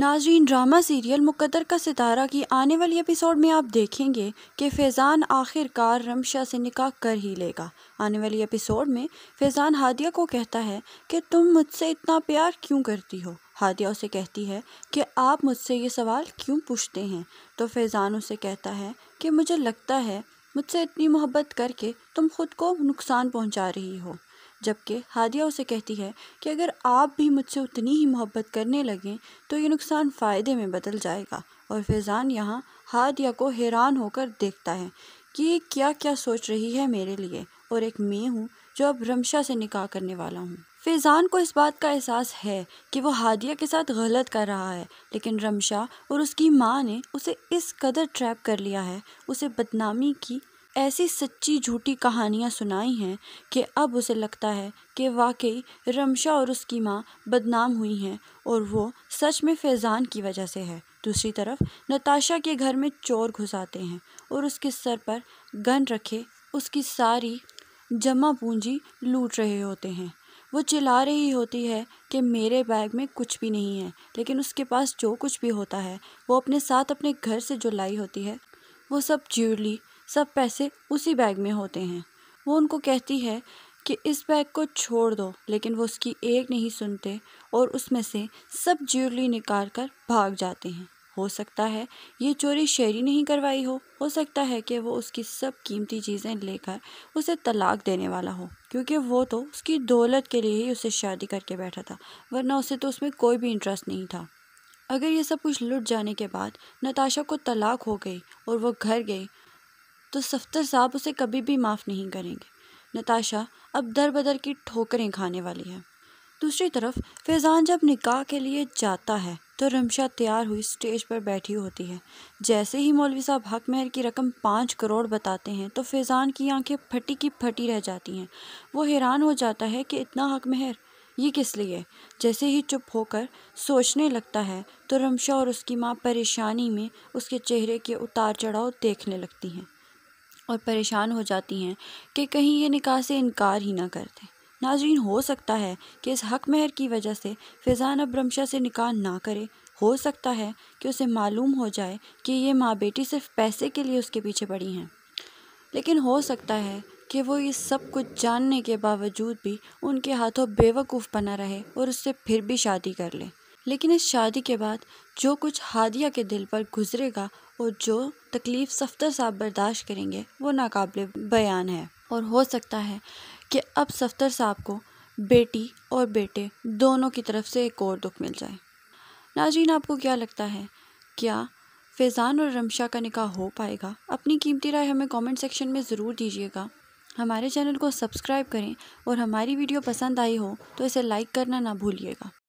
नाजरीन drama serial मुकदर का सितारा की आने वाली एपिसोड में आप देखेंगे कि फैज़ान आखिरकार रमशा से निकाह कर ही लेगा आने वाली एपिसोड में फैज़ान हादिया को कहता है कि तुम मुझसे इतना प्यार क्यों करती हो हादिया उसे कहती है कि आप मुझसे ये सवाल क्यों पूछते हैं तो फैज़ान उसे कहता है कि मुझे लगता है मुझसे इतनी मोहब्बत करके तुम खुद को नुकसान पहुँचा रही हो जबकि हादिया उसे कहती है कि अगर आप भी मुझसे उतनी ही मोहब्बत करने लगें तो ये नुकसान फ़ायदे में बदल जाएगा और फैज़ान यहाँ हादिया को हैरान होकर देखता है कि क्या क्या सोच रही है मेरे लिए और एक मैं हूँ जो अब रमशा से निकाह करने वाला हूँ फैज़ान को इस बात का एहसास है कि वो हादिया के साथ गलत कर रहा है लेकिन रमशा और उसकी माँ ने उसे इस कदर ट्रैप कर लिया है उसे बदनामी की ऐसी सच्ची झूठी कहानियाँ सुनाई हैं कि अब उसे लगता है कि वाकई रमशा और उसकी माँ बदनाम हुई हैं और वो सच में फैज़ान की वजह से है दूसरी तरफ नताशा के घर में चोर घुस आते हैं और उसके सर पर गन रखे उसकी सारी जमा पूंजी लूट रहे होते हैं वो चिल्ला रही होती है कि मेरे बैग में कुछ भी नहीं है लेकिन उसके पास जो कुछ भी होता है वो अपने साथ अपने घर से जो लाई होती है वो सब ज्वेलरी सब पैसे उसी बैग में होते हैं वो उनको कहती है कि इस बैग को छोड़ दो लेकिन वो उसकी एक नहीं सुनते और उसमें से सब ज्वेलरी निकाल कर भाग जाते हैं हो सकता है ये चोरी शेरी नहीं करवाई हो हो सकता है कि वो उसकी सब कीमती चीज़ें लेकर उसे तलाक देने वाला हो क्योंकि वो तो उसकी दौलत के लिए ही उसे शादी करके बैठा था वरना उसे तो उसमें कोई भी इंटरेस्ट नहीं था अगर ये सब कुछ लुट जाने के बाद नताशा को तलाक हो गई और वो घर गई तो सफ्तर साहब उसे कभी भी माफ़ नहीं करेंगे नताशा अब दर बदर की ठोकरें खाने वाली है दूसरी तरफ फैज़ान जब निकाह के लिए जाता है तो रमशा तैयार हुई स्टेज पर बैठी होती है जैसे ही मौलवी साहब हक महर की रकम पाँच करोड़ बताते हैं तो फैज़ान की आंखें फटी की फटी रह जाती हैं वो हैरान हो जाता है कि इतना हक महर ये किस लिए जैसे ही चुप होकर सोचने लगता है तो रमशा और उसकी माँ परेशानी में उसके चेहरे के उतार चढ़ाव देखने लगती हैं और परेशान हो जाती हैं कि कहीं ये निकाह से इनकार ही ना कर दें नाजरीन हो सकता है कि इस हक महर की वजह से अब रमशा से निकाह ना करे हो सकता है कि उसे मालूम हो जाए कि ये माँ बेटी सिर्फ पैसे के लिए उसके पीछे पड़ी हैं लेकिन हो सकता है कि वो ये सब कुछ जानने के बावजूद भी उनके हाथों बेवकूफ़ बना रहे और उससे फिर भी शादी कर ले लेकिन इस शादी के बाद जो कुछ हादिया के दिल पर गुजरेगा और जो तकलीफ़ सफ्तर साहब बर्दाश्त करेंगे वो नाकबिल बयान है और हो सकता है कि अब सफ्तर साहब को बेटी और बेटे दोनों की तरफ से एक और दुख मिल जाए नाजीन आपको क्या लगता है क्या फैज़ान और रमशा का निकाह हो पाएगा अपनी कीमती राय हमें कमेंट सेक्शन में ज़रूर दीजिएगा हमारे चैनल को सब्सक्राइब करें और हमारी वीडियो पसंद आई हो तो इसे लाइक करना ना भूलिएगा